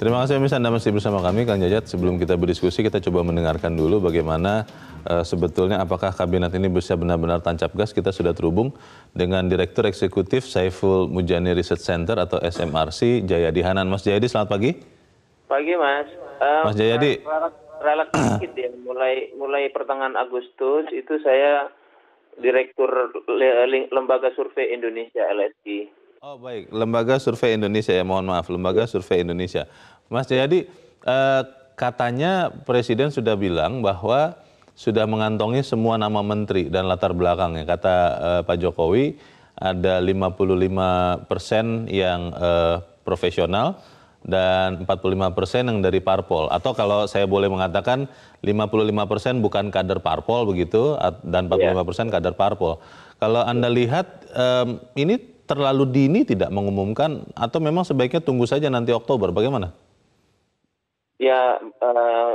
Terima kasih Mas Anda masih bersama kami Kang Jajat. Sebelum kita berdiskusi kita coba mendengarkan dulu bagaimana uh, sebetulnya apakah kabinet ini bisa benar-benar tancap gas. Kita sudah terhubung dengan Direktur Eksekutif Saiful Mujani Research Center atau SMRC Jayadi Hanan. Mas Jayadi selamat pagi. Pagi Mas. Uh, Mas Jayadi. Relatif sedikit ya. Mulai mulai pertengahan Agustus itu saya Direktur Lembaga Survei Indonesia LSI. Oh baik, Lembaga Survei Indonesia ya, mohon maaf, Lembaga Survei Indonesia. Mas Jayadi, eh, katanya Presiden sudah bilang bahwa sudah mengantongi semua nama menteri dan latar belakangnya. Kata eh, Pak Jokowi ada 55 persen yang eh, profesional dan 45 persen yang dari parpol. Atau kalau saya boleh mengatakan 55 persen bukan kader parpol begitu, dan 45 iya. persen kader parpol. Kalau Anda lihat, eh, ini terlalu dini tidak mengumumkan atau memang sebaiknya tunggu saja nanti Oktober? Bagaimana? Ya, eh,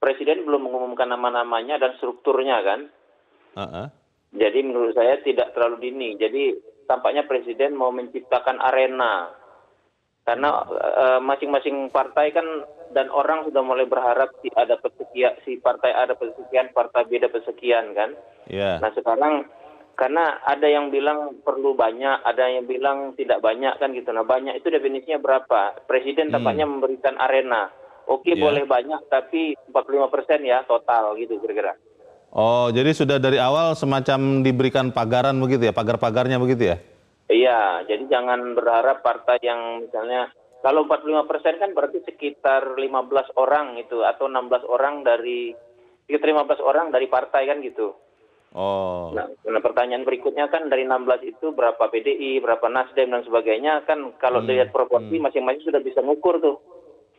Presiden belum mengumumkan nama-namanya dan strukturnya kan. Uh -uh. Jadi menurut saya tidak terlalu dini. Jadi tampaknya Presiden mau menciptakan arena. Karena eh, masing-masing eh, partai kan dan orang sudah mulai berharap si ada pesekian, si partai ada pesekian, partai beda pesekian kan. Yeah. Nah sekarang karena ada yang bilang perlu banyak, ada yang bilang tidak banyak kan gitu. Nah banyak itu definisinya berapa? Presiden hmm. tampaknya memberikan arena. Oke yeah. boleh banyak tapi 45 persen ya total gitu kira-kira. Oh jadi sudah dari awal semacam diberikan pagaran begitu ya, pagar-pagarnya begitu ya? Iya, jadi jangan berharap partai yang misalnya kalau 45 persen kan berarti sekitar 15 orang itu atau 16 orang dari sekitar 15 orang dari partai kan gitu. Oh. Nah, nah, pertanyaan berikutnya kan dari 16 itu berapa PDI, berapa Nasdem dan sebagainya kan kalau hmm. dilihat proporsi hmm. masing-masing hmm. sudah bisa mengukur tuh.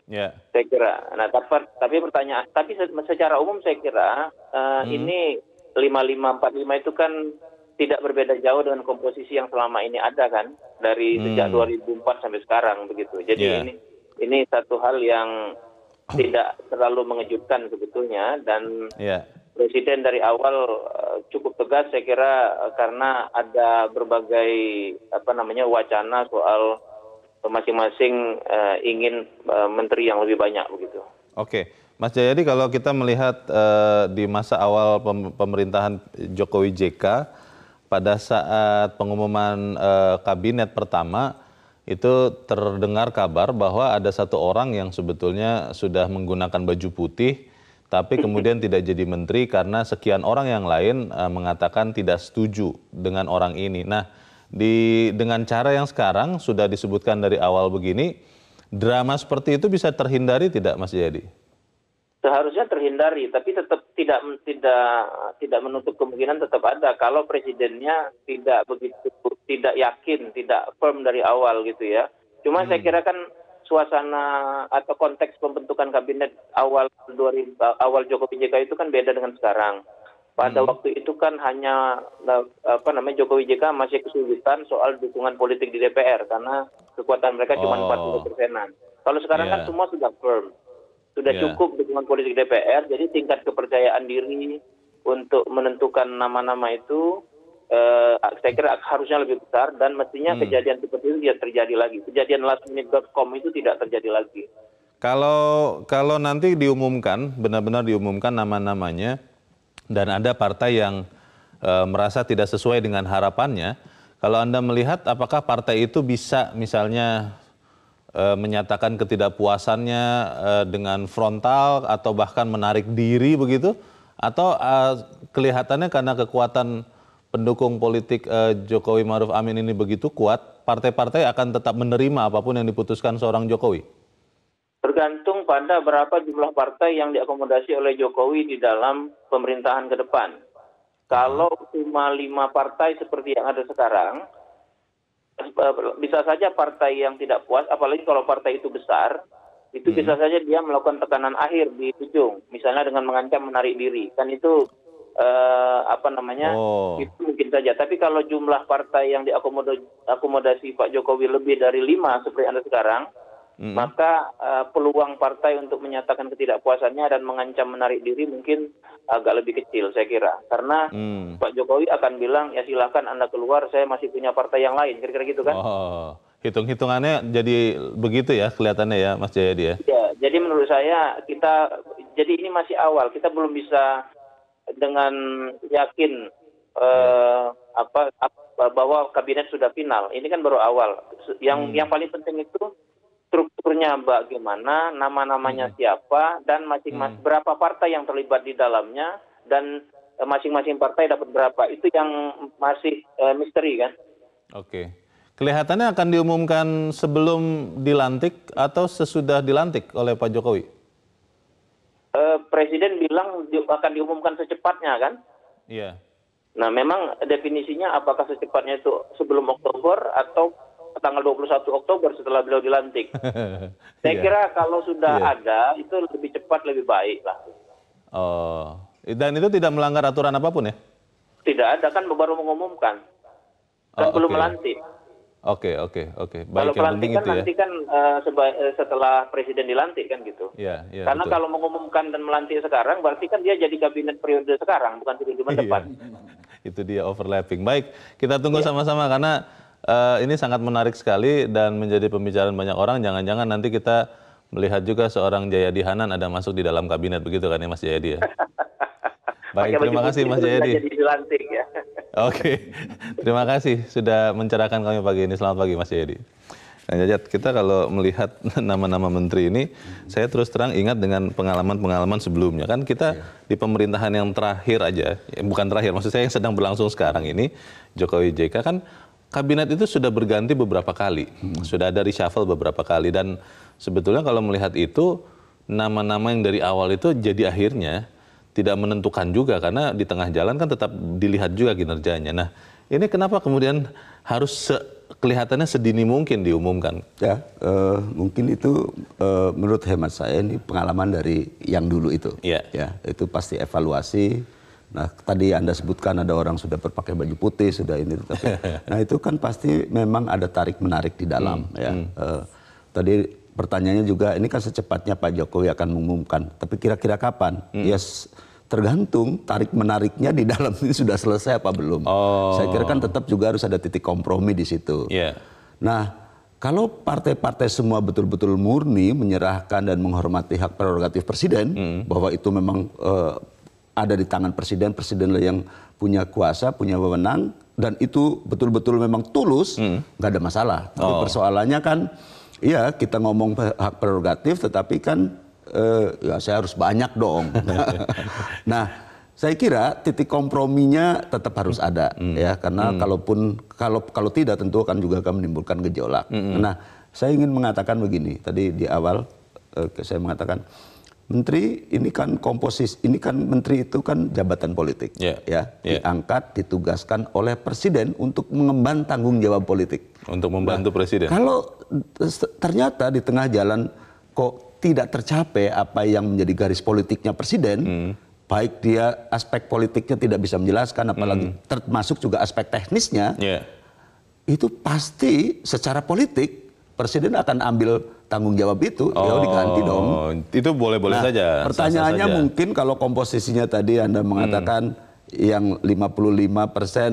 Ya. Yeah. Saya kira. Nah, tapi, tapi pertanyaan tapi secara umum saya kira uh, hmm. ini 5545 itu kan tidak berbeda jauh dengan komposisi yang selama ini ada kan dari hmm. sejak 2004 sampai sekarang begitu. Jadi yeah. ini ini satu hal yang oh. tidak terlalu mengejutkan sebetulnya dan yeah presiden dari awal eh, cukup tegas saya kira eh, karena ada berbagai apa namanya wacana soal masing-masing uh, ingin uh, menteri yang lebih banyak begitu. Oke, Mas Jayadi kalau kita melihat uh, di masa awal pemerintahan Jokowi JK pada saat pengumuman uh, kabinet pertama itu terdengar kabar bahwa ada satu orang yang sebetulnya sudah menggunakan baju putih tapi kemudian tidak jadi menteri karena sekian orang yang lain uh, mengatakan tidak setuju dengan orang ini. Nah, di dengan cara yang sekarang sudah disebutkan dari awal begini, drama seperti itu bisa terhindari tidak Mas Jayadi? Seharusnya terhindari, tapi tetap tidak tidak tidak menutup kemungkinan tetap ada kalau presidennya tidak begitu tidak yakin, tidak firm dari awal gitu ya. Cuma hmm. saya kira kan suasana atau konteks pembentukan kabinet awal awal Jokowi JK itu kan beda dengan sekarang. Pada hmm. waktu itu kan hanya eh, apa namanya Jokowi JK masih kesulitan soal dukungan politik di DPR karena kekuatan mereka cuma oh. 40 persenan. Kalau sekarang yeah. kan iya. semua sudah firm, sudah yeah. cukup dukungan politik DPR, jadi tingkat kepercayaan diri untuk menentukan nama-nama itu Eh, saya kira harusnya lebih besar dan mestinya hmm. kejadian seperti itu tidak ya terjadi lagi. Kejadian lastminute.com itu tidak terjadi lagi. Kalau kalau nanti diumumkan, benar-benar diumumkan nama-namanya dan ada partai yang e, merasa tidak sesuai dengan harapannya, kalau Anda melihat apakah partai itu bisa misalnya e, menyatakan ketidakpuasannya e, dengan frontal atau bahkan menarik diri begitu atau e, kelihatannya karena kekuatan pendukung politik eh, Jokowi Maruf Amin ini begitu kuat, partai-partai akan tetap menerima apapun yang diputuskan seorang Jokowi? Tergantung pada berapa jumlah partai yang diakomodasi oleh Jokowi di dalam pemerintahan ke depan. Kalau cuma lima partai seperti yang ada sekarang, eh, bisa saja partai yang tidak puas, apalagi kalau partai itu besar, itu hmm. bisa saja dia melakukan tekanan akhir di ujung, misalnya dengan mengancam menarik diri. Kan itu Eh, apa namanya oh. itu mungkin saja tapi kalau jumlah partai yang diakomodasi pak jokowi lebih dari lima seperti anda sekarang maka eh, peluang partai untuk menyatakan ketidakpuasannya dan mengancam menarik diri mungkin agak lebih kecil saya kira karena mm. pak jokowi akan bilang ya silahkan anda keluar saya masih punya partai yang lain kira-kira gitu kan oh hitung-hitungannya jadi begitu ya kelihatannya ya Mas Jayadi ya. ya. Jadi menurut saya kita jadi ini masih awal, kita belum bisa dengan yakin eh, apa, bahwa kabinet sudah final. Ini kan baru awal. Yang hmm. yang paling penting itu strukturnya bagaimana, nama-namanya hmm. siapa dan masing-masing hmm. berapa partai yang terlibat di dalamnya dan eh, masing-masing partai dapat berapa. Itu yang masih eh, misteri kan. Oke. Kelihatannya akan diumumkan sebelum dilantik atau sesudah dilantik oleh Pak Jokowi? eh, presiden bilang akan diumumkan secepatnya kan iya nah memang definisinya apakah secepatnya itu sebelum oktober atau tanggal 21 Oktober setelah beliau dilantik. Iya. Saya kira kalau sudah yeah. ada itu lebih cepat lebih baik lah. Oh, dan itu tidak melanggar aturan apapun ya? Tidak ada kan baru mengumumkan dan oh, belum okay. melantik. Oke, oke, oke. kalau pelantikan itu ya. kan uh, setelah presiden dilantik kan gitu. Iya, iya. Karena betul. kalau mengumumkan dan melantik sekarang berarti kan dia jadi kabinet periode sekarang bukan periode iya. depan. itu dia overlapping. Baik, kita tunggu sama iya. sama-sama karena uh, ini sangat menarik sekali dan menjadi pembicaraan banyak orang. Jangan-jangan nanti kita melihat juga seorang Jayadi Hanan ada masuk di dalam kabinet begitu kan ya Mas Jayadi ya. Baik, Pake terima kasih Mas Jayadi. ya. Oke, terima kasih sudah mencerahkan kami pagi ini. Selamat pagi Mas Jayadi. Nah, Jajat, kita kalau melihat nama-nama menteri ini, hmm. saya terus terang ingat dengan pengalaman-pengalaman sebelumnya. Kan kita yeah. di pemerintahan yang terakhir aja, ya, bukan terakhir, maksud saya yang sedang berlangsung sekarang ini, Jokowi JK kan kabinet itu sudah berganti beberapa kali. Hmm. Sudah ada reshuffle beberapa kali. Dan sebetulnya kalau melihat itu, nama-nama yang dari awal itu jadi akhirnya tidak menentukan juga karena di tengah jalan kan tetap dilihat juga kinerjanya. Nah, ini kenapa kemudian harus se kelihatannya sedini mungkin diumumkan? Ya, uh, mungkin itu uh, menurut hemat saya ini pengalaman dari yang dulu itu. Ya. ya, itu pasti evaluasi. Nah, tadi Anda sebutkan ada orang sudah berpakaian baju putih, sudah ini tapi nah itu kan pasti memang ada tarik-menarik di dalam hmm, ya. Hmm. Uh, tadi pertanyaannya juga ini kan secepatnya Pak Jokowi akan mengumumkan. Tapi kira-kira kapan? Hmm. Yes, tergantung tarik menariknya di dalam ini sudah selesai apa belum. Oh. Saya kira kan tetap juga harus ada titik kompromi di situ. Yeah. Nah, kalau partai-partai semua betul-betul murni menyerahkan dan menghormati hak prerogatif presiden hmm. bahwa itu memang uh, ada di tangan presiden, presiden yang punya kuasa, punya wewenang, dan itu betul-betul memang tulus, hmm. nggak hmm. ada masalah. Tapi oh. persoalannya kan Iya, kita ngomong hak prerogatif, tetapi kan eh, ya saya harus banyak dong. nah, saya kira titik komprominya tetap harus ada hmm. ya karena hmm. kalaupun kalau kalau tidak tentu akan juga akan menimbulkan gejolak. Hmm. Nah, saya ingin mengatakan begini tadi di awal eh, saya mengatakan menteri ini kan komposis ini kan menteri itu kan jabatan politik yeah. ya yeah. Ya. diangkat ditugaskan oleh presiden untuk mengemban tanggung jawab politik. Untuk membantu nah, presiden. Kalau ternyata di tengah jalan kok tidak tercapai apa yang menjadi garis politiknya presiden, hmm. baik dia aspek politiknya tidak bisa menjelaskan, apalagi hmm. termasuk juga aspek teknisnya, yeah. itu pasti secara politik presiden akan ambil tanggung jawab itu, oh, ya diganti dong. Oh, itu boleh-boleh nah, saja. Pertanyaannya saja. mungkin kalau komposisinya tadi Anda mengatakan hmm. yang 55 persen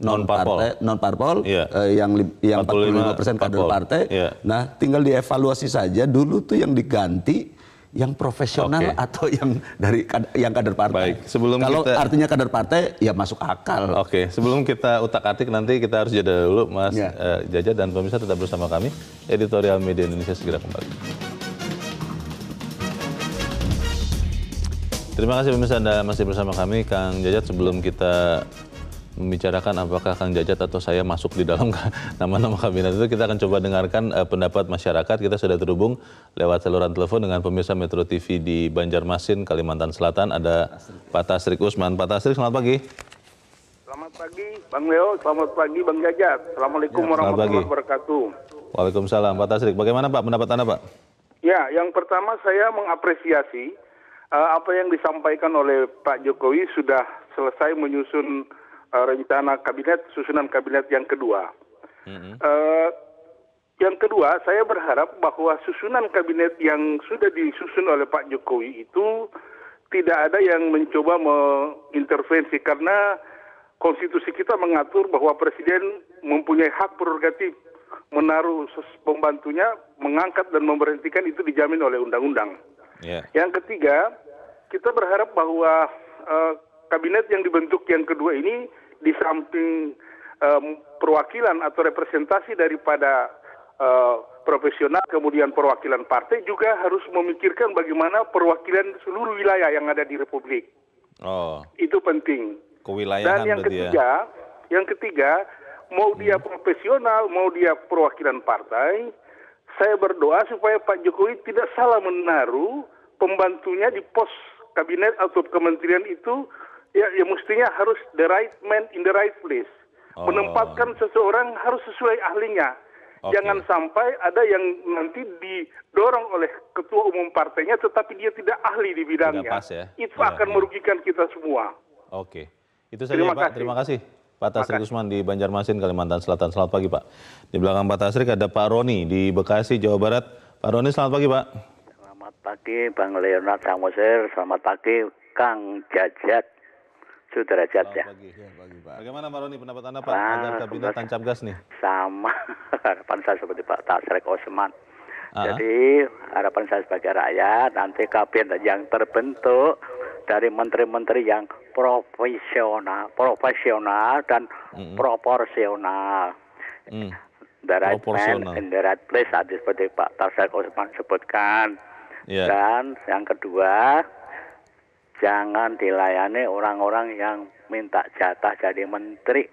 non parpol non parpol yeah. Iya. uh, yang yang 45 persen kader partai. Yeah. Nah, tinggal dievaluasi saja dulu tuh yang diganti yang profesional okay. atau yang dari yang kader partai. Baik, sebelum kalau kita... artinya kader partai ya masuk akal. Oke, okay. sebelum kita utak-atik nanti kita harus jeda dulu Mas yeah. Ya. uh, Jaja dan pemirsa tetap bersama kami. Editorial Media Indonesia segera kembali. Terima kasih pemirsa Anda masih bersama kami Kang Jajat sebelum kita membicarakan apakah Kang Jajat atau saya masuk di dalam nama-nama kabinet itu kita akan coba dengarkan uh, pendapat masyarakat. Kita sudah terhubung lewat saluran telepon dengan pemirsa Metro TV di Banjarmasin, Kalimantan Selatan. Ada Pak Tasrik Usman. Pak Tasrik, selamat pagi. Selamat pagi, Bang Leo. Selamat pagi, Bang Jajat. Assalamualaikum ya, warahmatullahi wabarakatuh. Waalaikumsalam, Pak Tasrik. Bagaimana Pak pendapat Anda, Pak? Ya, yang pertama saya mengapresiasi uh, apa yang disampaikan oleh Pak Jokowi sudah selesai menyusun Eh, rencana kabinet susunan kabinet yang kedua. Mm-hmm. Uh, yang kedua, saya berharap bahwa susunan kabinet yang sudah disusun oleh Pak Jokowi itu tidak ada yang mencoba mengintervensi karena konstitusi kita mengatur bahwa presiden mempunyai hak prerogatif menaruh pembantunya mengangkat dan memberhentikan itu dijamin oleh undang-undang. Yeah. Yang ketiga, kita berharap bahwa uh, kabinet yang dibentuk yang kedua ini di samping perwakilan atau representasi daripada eh, profesional kemudian perwakilan partai juga harus memikirkan bagaimana perwakilan seluruh wilayah yang ada di republik. Oh. Itu penting. Dan yang ya. ketiga, ya. yang ketiga mau dia hmm. profesional, mau dia perwakilan partai, saya berdoa supaya Pak Jokowi tidak salah menaruh pembantunya di pos kabinet atau kementerian itu ya, ya mestinya harus the right man in the right place. Oh. Menempatkan seseorang harus sesuai ahlinya. Okay. Jangan sampai ada yang nanti didorong oleh ketua umum partainya tetapi dia tidak ahli di bidangnya. pas ya. Itu ya, akan ya. merugikan kita semua. Oke. Itu saja Terima Pak. Kasih. Terima kasih. Pak Tasri Usman di Banjarmasin, Kalimantan Selatan. Selamat pagi Pak. Di belakang Pak Tasri ada Pak Roni di Bekasi, Jawa Barat. Pak Roni selamat pagi Pak. Selamat pagi Bang Leonard Samosir. Selamat pagi Kang Jajat ya. ya Bagaimana Pak Roni pendapat Anda Pak ah, agar kabinet tancap gas nih? Sama harapan saya seperti Pak Tasrek Osman. Ah. Jadi harapan saya sebagai rakyat nanti kabinet yang terbentuk dari menteri-menteri yang profesional, profesional dan mm -hmm. proporsional. Mm. The right man in the right place seperti Pak Tasrek Osman sebutkan. Yeah. Dan yang kedua, jangan dilayani orang-orang yang minta jatah jadi menteri.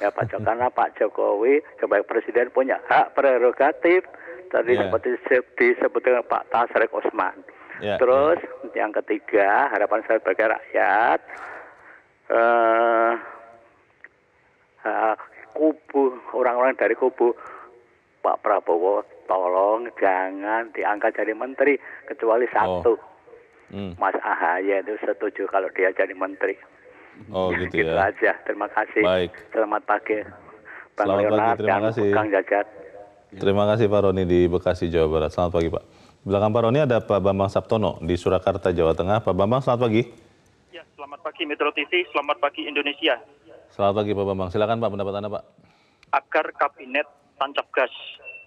Ya Pak Jokowi, karena Pak Jokowi sebagai presiden punya hak prerogatif tadi yeah. seperti dengan Pak Tasrek Osman. Yeah, Terus yeah. yang ketiga harapan saya sebagai rakyat uh, uh, kubu orang-orang dari kubu Pak Prabowo tolong jangan diangkat jadi menteri kecuali oh. satu. Oh hmm. Mas Ahaye itu setuju kalau dia jadi menteri. Oh gitu, gitu ya. aja. Terima kasih. Baik. Selamat pagi. Bang Selamat Leonard pagi. Terima kasih. Kang Jajat. Terima kasih Pak Roni di Bekasi Jawa Barat. Selamat pagi Pak. Belakang Pak Roni ada Pak Bambang Sabtono di Surakarta Jawa Tengah. Pak Bambang selamat pagi. Ya, selamat pagi Metro TV, selamat pagi Indonesia. Selamat pagi Pak Bambang. Silakan Pak pendapat Anda Pak. Akar kabinet tancap gas.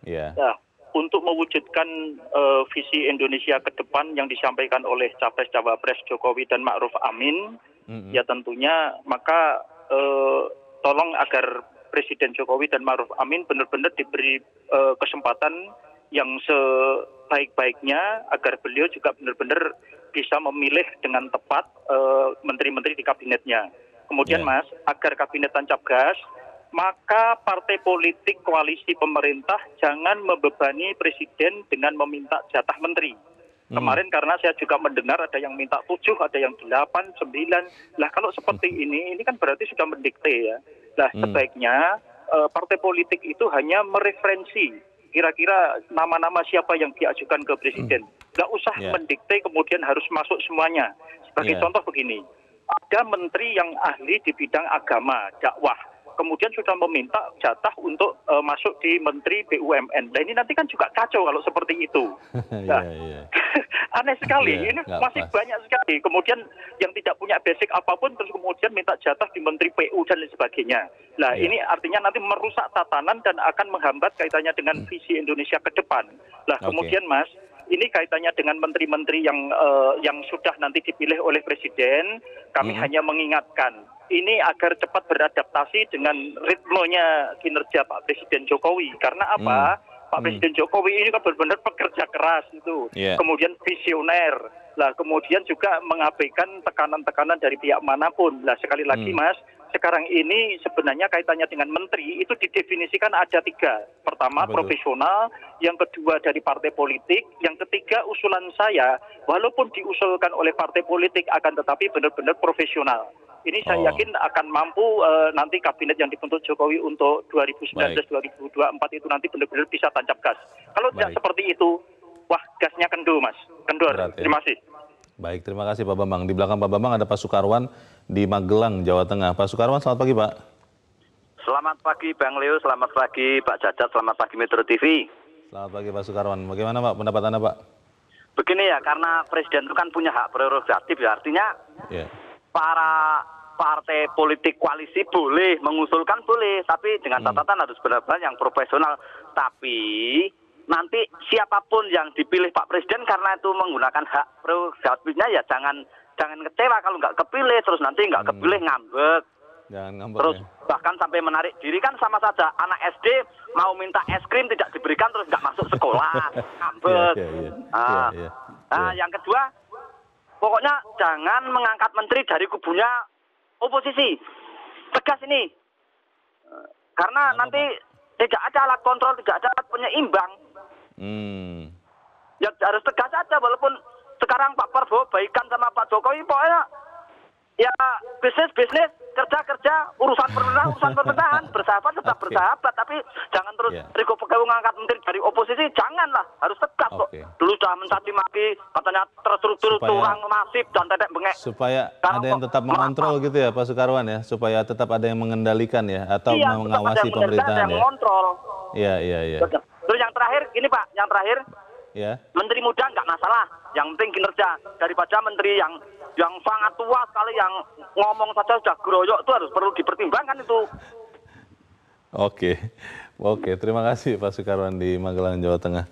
Iya. Ya untuk mewujudkan uh, visi Indonesia ke depan yang disampaikan oleh capres cawapres Jokowi dan Ma'ruf Amin mm-hmm. ya tentunya maka uh, tolong agar Presiden Jokowi dan Ma'ruf Amin benar-benar diberi uh, kesempatan yang sebaik-baiknya agar beliau juga benar-benar bisa memilih dengan tepat menteri-menteri uh, di kabinetnya. Kemudian yeah. Mas, agar kabinet tancap gas maka partai politik koalisi pemerintah jangan membebani presiden dengan meminta jatah menteri. Hmm. Kemarin karena saya juga mendengar ada yang minta tujuh, ada yang delapan, sembilan. Lah kalau seperti hmm. ini, ini kan berarti sudah mendikte ya. Nah sebaiknya uh, partai politik itu hanya mereferensi kira-kira nama-nama siapa yang diajukan ke presiden. Hmm. Nggak hmm. usah yeah. mendikte kemudian harus masuk semuanya. Sebagai yeah. contoh begini, ada menteri yang ahli di bidang agama, dakwah kemudian sudah meminta jatah untuk uh, masuk di Menteri BUMN. Nah ini nanti kan juga kacau kalau seperti itu. Nah, yeah, iya. yeah. aneh sekali, yeah, ini masih pas. banyak sekali. Kemudian yang tidak punya basic apapun terus kemudian minta jatah di Menteri PU dan lain sebagainya. Nah yeah. ini artinya nanti merusak tatanan dan akan menghambat kaitannya dengan hmm. visi Indonesia ke depan. Nah okay. kemudian Mas, ini kaitannya dengan menteri-menteri yang uh, yang sudah nanti dipilih oleh presiden. Kami hmm. hanya mengingatkan ini agar cepat beradaptasi dengan ritmenya kinerja Pak Presiden Jokowi. Karena apa? Hmm. Pak hmm. Presiden Jokowi ini kan benar-benar pekerja keras itu, yeah. kemudian visioner, lah kemudian juga mengabaikan tekanan-tekanan dari pihak manapun. Lah sekali lagi hmm. Mas, sekarang ini sebenarnya kaitannya dengan menteri itu didefinisikan ada tiga. Pertama Betul. profesional, yang kedua dari partai politik, yang ketiga usulan saya, walaupun diusulkan oleh partai politik akan tetapi benar-benar profesional ini oh. saya yakin akan mampu uh, nanti kabinet yang dibentuk Jokowi untuk 2019-2024 itu nanti benar-benar bisa tancap gas. Kalau tidak seperti itu, wah gasnya kendur mas, kendur. Berat, ya. Terima kasih. Baik, terima kasih Pak Bambang. Di belakang Pak Bambang ada Pak Sukarwan di Magelang, Jawa Tengah. Pak Sukarwan, selamat pagi Pak. Selamat pagi Bang Leo, selamat pagi Pak Jajat, selamat pagi Metro TV. Selamat pagi Pak Sukarwan. Bagaimana Pak pendapat Anda Pak? Begini ya, karena Presiden itu kan punya hak prerogatif ya, artinya yeah. para partai politik koalisi boleh mengusulkan boleh, tapi dengan hmm. catatan harus benar-benar yang profesional. Tapi nanti siapapun yang dipilih Pak Presiden karena itu menggunakan hak prerogatifnya ya jangan jangan kecewa kalau nggak kepilih terus nanti nggak hmm. kepilih ngambek. Jangan ngambek. Terus ya. bahkan sampai menarik diri kan sama saja anak SD mau minta es krim tidak diberikan terus nggak masuk sekolah iya, ngambek. Yeah, yeah, yeah. Nah, yeah, yeah, yeah. nah yang kedua pokoknya jangan mengangkat menteri dari kubunya oposisi tegas ini karena nanti tidak ada alat kontrol tidak ada alat penyeimbang hmm. ya harus tegas saja walaupun sekarang Pak Prabowo baikan sama Pak Jokowi pokoknya ya bisnis bisnis kerja kerja urusan pemerintah urusan pemerintahan bersahabat tetap okay. bersahabat tapi jangan terus yeah. Riko Pegawai ngangkat menteri dari oposisi janganlah harus tegas okay. kok dulu sudah mencaci maki katanya terstruktur supaya, masif dan tetek bengek supaya Karena ada yang tetap mengontrol gitu ya Pak Sukarwan ya supaya tetap ada yang mengendalikan ya atau iya, mengawasi yang pemerintahan yang ya mengontrol iya iya iya terus yang terakhir ini Pak yang terakhir ya. Menteri muda nggak masalah, yang penting kinerja daripada menteri yang yang sangat tua sekali yang ngomong saja sudah groyok itu harus perlu dipertimbangkan itu. Oke, oke. Terima kasih Pak Sukarwan di Magelang, Jawa Tengah.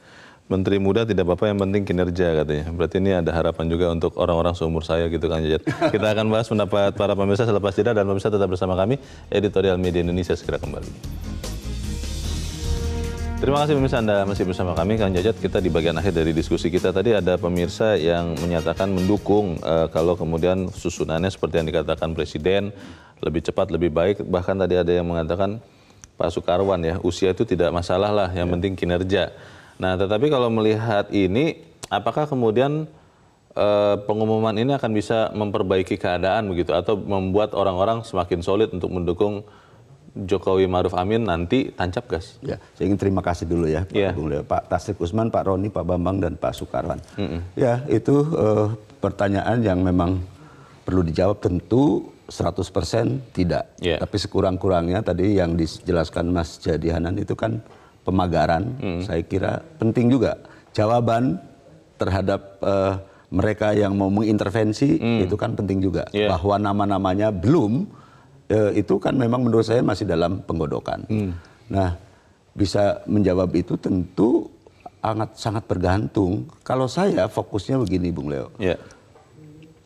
Menteri muda tidak apa-apa yang penting kinerja katanya. Berarti ini ada harapan juga untuk orang-orang seumur saya gitu kan Jajat. Kita akan bahas pendapat para pemirsa selepas jeda dan pemirsa tetap bersama kami editorial media Indonesia segera kembali. Terima kasih pemirsa Anda masih bersama kami Kang Jajat. Kita di bagian akhir dari diskusi kita tadi ada pemirsa yang menyatakan mendukung uh, kalau kemudian susunannya seperti yang dikatakan presiden lebih cepat lebih baik bahkan tadi ada yang mengatakan Pak Sukarwan ya usia itu tidak masalah lah yang ya. penting kinerja. Nah, tetapi kalau melihat ini apakah kemudian uh, pengumuman ini akan bisa memperbaiki keadaan begitu atau membuat orang-orang semakin solid untuk mendukung Jokowi Maruf Amin nanti tancap gas. Ya, saya ingin terima kasih dulu ya Pak yeah. Ya. Pak Tasrif Usman, Pak Roni, Pak Bambang dan Pak Sukarwan. Mm -hmm. Ya, itu uh, pertanyaan yang memang perlu dijawab tentu 100% tidak. Yeah. Tapi sekurang-kurangnya tadi yang dijelaskan Mas Jadi itu kan pemagaran, mm -hmm. saya kira penting juga jawaban terhadap uh, mereka yang mau mengintervensi mm. itu kan penting juga yeah. bahwa nama-namanya belum e, itu kan memang menurut saya masih dalam penggodokan. Hmm. Nah, bisa menjawab itu tentu sangat sangat bergantung. Kalau saya fokusnya begini, Bung Leo. menteri ya.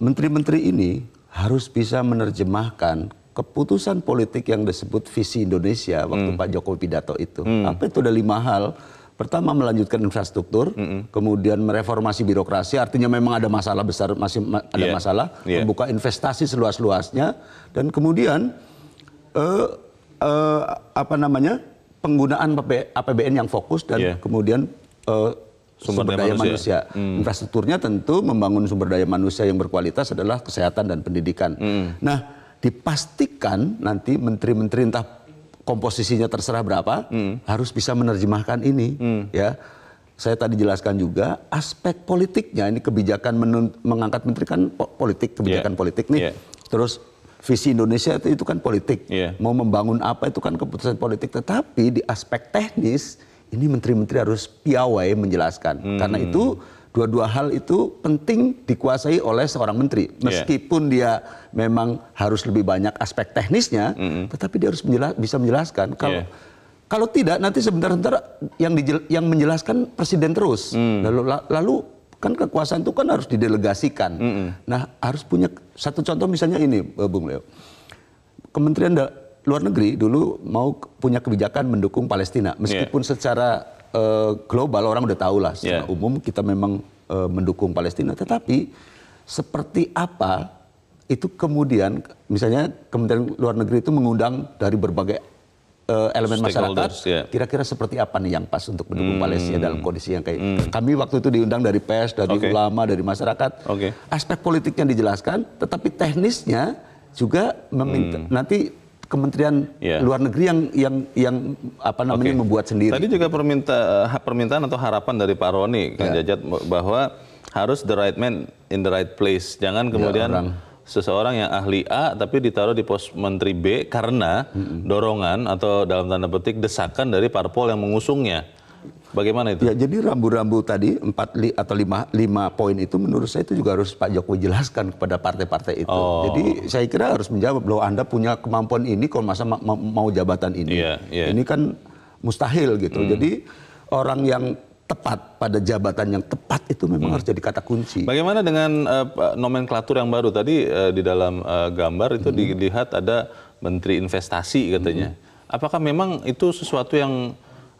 Menteri-menteri ini harus bisa menerjemahkan keputusan politik yang disebut visi Indonesia waktu hmm. Pak Jokowi pidato itu. Hmm. Apa itu ada lima hal Pertama melanjutkan infrastruktur, mm -hmm. kemudian mereformasi birokrasi. Artinya memang ada masalah besar, masih ma ada yeah. masalah. Yeah. Membuka investasi seluas-luasnya dan kemudian eh, uh, apa namanya penggunaan APBN yang fokus dan yeah. kemudian uh, sumber, sumber daya manusia. manusia. Mm. Infrastrukturnya tentu membangun sumber daya manusia yang berkualitas adalah kesehatan dan pendidikan. Mm. Nah dipastikan nanti menteri-menteri entah komposisinya terserah berapa hmm. harus bisa menerjemahkan ini hmm. ya saya tadi jelaskan juga aspek politiknya ini kebijakan mengangkat menteri kan politik kebijakan yeah. politik nih yeah. terus visi Indonesia itu, itu kan politik yeah. mau membangun apa itu kan keputusan politik tetapi di aspek teknis ini menteri-menteri harus piawai menjelaskan hmm. karena itu Dua-dua hal itu penting dikuasai oleh seorang menteri. Iya. Meskipun yeah. dia memang harus lebih banyak aspek teknisnya, mm -hmm. tetapi dia harus menjelas, bisa menjelaskan kalau yeah. Kalau tidak nanti sebentar-bentar yang yang menjelaskan presiden terus. Mm. Lalu lalu kan kekuasaan itu kan harus didelegasikan. Mm -hmm. Nah, harus punya satu contoh misalnya ini, eh, Bung Leo. Kementerian da Luar Negeri dulu mau punya kebijakan mendukung Palestina, meskipun yeah. secara uh, global orang udah tahu lah secara yeah. umum kita memang uh, mendukung Palestina, tetapi seperti apa itu kemudian misalnya Kementerian Luar Negeri itu mengundang dari berbagai uh, elemen masyarakat kira-kira yeah. seperti apa nih yang pas untuk mendukung hmm. Palestina dalam kondisi yang kayak hmm. kami waktu itu diundang dari pers dari okay. ulama dari masyarakat okay. aspek politiknya dijelaskan tetapi teknisnya juga meminta hmm. nanti Kementerian yeah. Luar Negeri yang yang yang apa namanya okay. membuat sendiri. Tadi juga perminta, eh, permintaan atau harapan dari Pak Roni, Kang yeah. Jajat bahwa harus the right man in the right place. Jangan iya, kemudian ya, seseorang yang ahli A tapi ditaruh di pos menteri B karena mm -hmm. dorongan atau dalam tanda petik desakan dari parpol yang mengusungnya. Bagaimana itu? Ya, jadi rambu-rambu tadi empat li, atau lima 5 poin itu menurut saya itu juga harus Pak Jokowi jelaskan kepada partai-partai itu. Oh. Jadi saya kira harus menjawab loh Anda punya kemampuan ini kalau masa ma mau jabatan ini. Yeah, yeah. Ini kan mustahil gitu. Hmm. Jadi orang yang tepat pada jabatan yang tepat itu memang hmm. harus jadi kata kunci. Bagaimana dengan uh, nomenklatur yang baru tadi uh, di dalam uh, gambar itu hmm. dilihat ada menteri investasi katanya. Hmm. Apakah memang itu sesuatu yang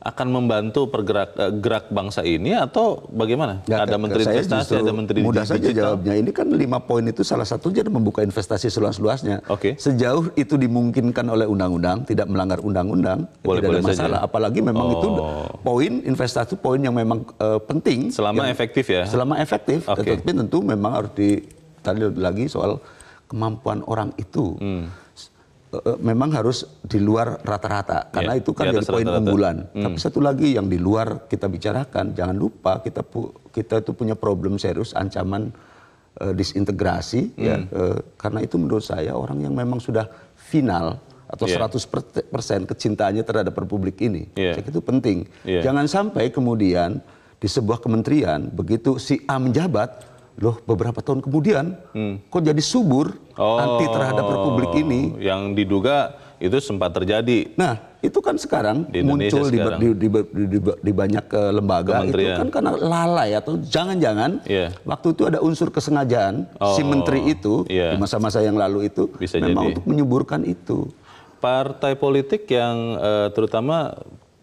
akan membantu pergerak eh, gerak bangsa ini atau bagaimana? Nggak, ada menteri investasi, ada menteri mudah saja jawabnya. Ini kan lima poin itu salah satu jadi membuka investasi seluas-luasnya. Oke. Okay. Sejauh itu dimungkinkan oleh undang-undang, tidak melanggar undang-undang, boleh, tidak boleh ada masalah. Saja. Apalagi memang oh. itu poin investasi poin yang memang uh, penting. Selama yang, efektif ya. Selama efektif, okay. tetapi tentu memang harus ditarik lagi soal kemampuan orang itu. Hmm Eh, eh, memang harus di luar rata-rata iya, karena yeah, itu kan jadi poin unggulan. Hmm. Tapi satu lagi yang di luar kita bicarakan, jangan lupa kita pu kita itu punya problem serius ancaman uh, disintegrasi hmm. ya uh, karena itu menurut saya orang yang memang sudah final atau yeah. Iya. 100% kecintaannya terhadap republik ini. Yeah. Saya itu penting. Yeah. Jangan sampai kemudian di sebuah kementerian begitu si A menjabat loh beberapa tahun kemudian hmm. kok jadi subur oh, anti terhadap republik oh, ini yang diduga itu sempat terjadi nah itu kan sekarang di muncul sekarang. Di, di, di, di, di banyak eh, lembaga itu kan karena lalai atau jangan-jangan yeah. waktu itu ada unsur kesengajaan oh, si menteri itu yeah. di masa-masa yang lalu itu Bisa memang jadi. untuk menyuburkan itu partai politik yang eh, terutama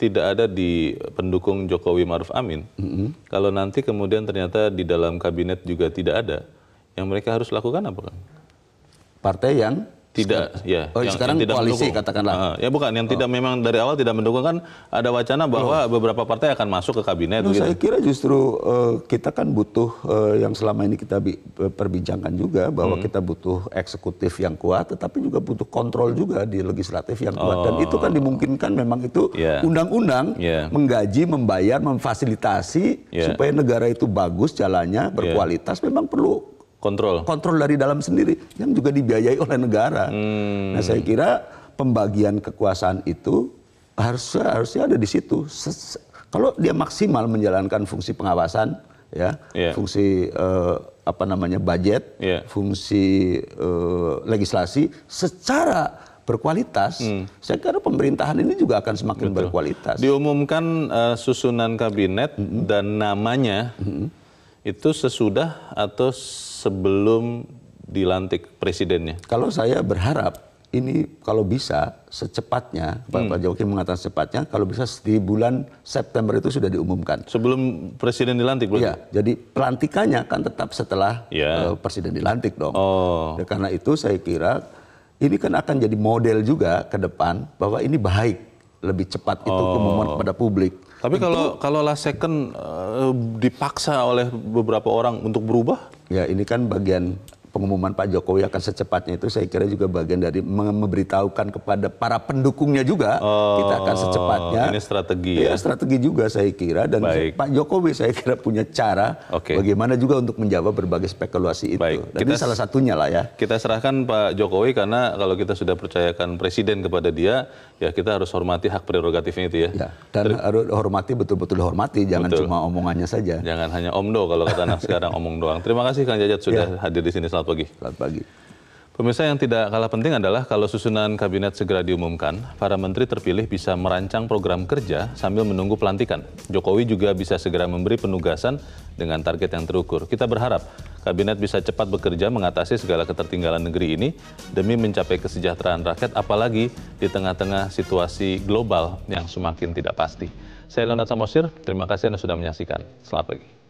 tidak ada di pendukung Jokowi Maruf Amin, mm-hmm. kalau nanti kemudian ternyata di dalam kabinet juga tidak ada, yang mereka harus lakukan apa? kan Partai yang tidak ya oh, yang, sekarang yang tidak koalisi mendukung. katakanlah uh, ya bukan yang oh. tidak memang dari awal tidak mendukung kan ada wacana bahwa oh. beberapa partai akan masuk ke kabinet nah, saya kira justru uh, kita kan butuh uh, yang selama ini kita perbincangkan juga bahwa hmm. kita butuh eksekutif yang kuat tetapi juga butuh kontrol juga di legislatif yang kuat oh. dan itu kan oh. dimungkinkan memang itu ya. undang-undang yeah. yeah. menggaji membayar memfasilitasi yeah. supaya negara itu bagus jalannya ya. berkualitas yeah. memang perlu kontrol kontrol dari dalam sendiri yang juga dibiayai oleh negara. Hmm. Nah saya kira pembagian kekuasaan itu harus harusnya ada di situ. Ses kalau dia maksimal menjalankan fungsi pengawasan, ya, yeah. fungsi uh, apa namanya budget, yeah. fungsi uh, legislasi secara berkualitas, hmm. saya kira pemerintahan ini juga akan semakin Betul. berkualitas. Diumumkan uh, susunan kabinet mm -hmm. dan namanya. Mm -hmm itu sesudah atau sebelum dilantik presidennya? Kalau saya berharap ini kalau bisa secepatnya Pak, hmm. Pak Jokowi mengatakan secepatnya kalau bisa di bulan September itu sudah diumumkan. Sebelum presiden dilantik belum? Iya, jadi pelantikannya kan tetap setelah yeah. Iya. uh, presiden dilantik dong. Oh. Ya, karena itu saya kira ini kan akan jadi model juga ke depan bahwa ini baik lebih cepat itu oh. kemudian kepada publik. Tapi kalau kalau lah second eh, Eh, dipaksa oleh beberapa orang untuk berubah? Ya ini kan bagian pengumuman Pak Jokowi akan secepatnya itu saya kira juga bagian dari memberitahukan kepada para pendukungnya juga oh, kita akan oh, secepatnya. Ini strategi ya. ya strategi juga saya kira dan Baik. Pak Jokowi saya kira punya cara okay. bagaimana juga untuk menjawab berbagai spekulasi itu. Baik. Dan kita, ini salah satunya lah ya. Kita serahkan Pak Jokowi karena kalau kita sudah percayakan presiden kepada dia ya kita harus hormati hak prerogatifnya itu ya. ya dan Ter harus hormati betul-betul hormati jangan betul. cuma omongannya saja. Jangan hanya omdo kalau kata anak sekarang omong doang. Terima kasih Kang Jajat sudah ya. hadir di sini. Selamat Selamat pagi. Selamat pagi. Pemirsa yang tidak kalah penting adalah kalau susunan kabinet segera diumumkan, para menteri terpilih bisa merancang program kerja sambil menunggu pelantikan. Jokowi juga bisa segera memberi penugasan dengan target yang terukur. Kita berharap kabinet bisa cepat bekerja mengatasi segala ketertinggalan negeri ini demi mencapai kesejahteraan rakyat apalagi di tengah-tengah situasi global yang semakin tidak pasti. Saya Leonard Samosir, terima kasih Anda sudah menyaksikan. Selamat pagi.